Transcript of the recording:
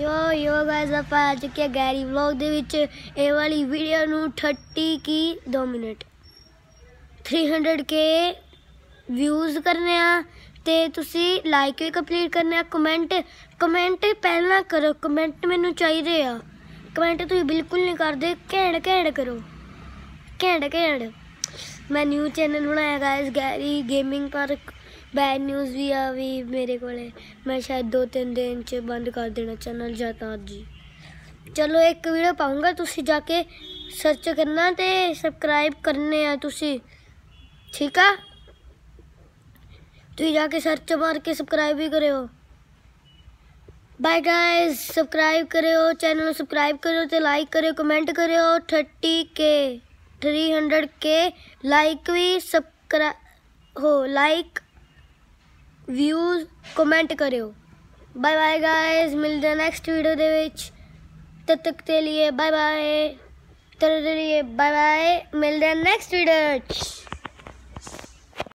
ਯੋ ਯੋ ਗਾਇਸ ਆਪਾਂ ਅੱਜ ਕੇ ਗੈਰੀ ਵਲੌਗ ਦੇ ਵਿੱਚ ਇਹ ਵਾਲੀ ਵੀਡੀਓ ਨੂੰ 30 ਕੀ 2 ਮਿੰਟ 300k ਵਿਊਜ਼ ਕਰਨੇ ਆ ਤੇ ਤੁਸੀਂ ਲਾਈਕ ਵੀ ਕੰਪਲੀਟ ਕਰਨੇ ਆ ਕਮੈਂਟ ਕਮੈਂਟ ਪਹਿਲਾਂ ਕਰੋ ਕਮੈਂਟ ਮੈਨੂੰ ਚਾਹੀਦੇ ਆ ਕਮੈਂਟ ਤੁਸੀਂ ਬਿਲਕੁਲ ਨਹੀਂ ਕਰਦੇ ਘੈਂਡ ਘੈਂਡ ਕਰੋ ਘੈਂਡ ਘੈਂਡ ਮੈਂ ਨਿਊ ਚੈਨਲ ਬਣਾਇਆ ਗਾਇਸ ਗੈਰੀ ਗੇਮਿੰਗ ਪਰ बैड न्यूज़ भी अभी मेरे को मैं शायद दो तीन दिन च बंद कर देना चैनल जाता जी चलो एक वीडियो पाऊंगा ਤੁਸੀਂ ਜਾ सर्च करना तो ਤੇ करने ਕਰਨੇ ਆ ਤੁਸੀਂ ਠੀਕ ਆ ਤੁਸੀਂ ਜਾ ਕੇ ਸਰਚ ਮਾਰ ਕੇ बाय गाइस सब्सक्राइब करो चैनल सब्सक्राइब करो तो लाइक करो कमेंट करो थर्टी के थ्री हंड्रड के लाइक भी सब्सक्राइब हो लाइक व्यूज कमेंट करो बाय बाय ਗਾਇਜ਼ ਮਿਲਦੇ ਹਾਂ ਨੈਕਸਟ ਵੀਡੀਓ ਦੇ ਵਿੱਚ तब तक के लिए बाय बाय तब तक के लिए बाय बाय मिलते हैं नेक्स्ट वीडियो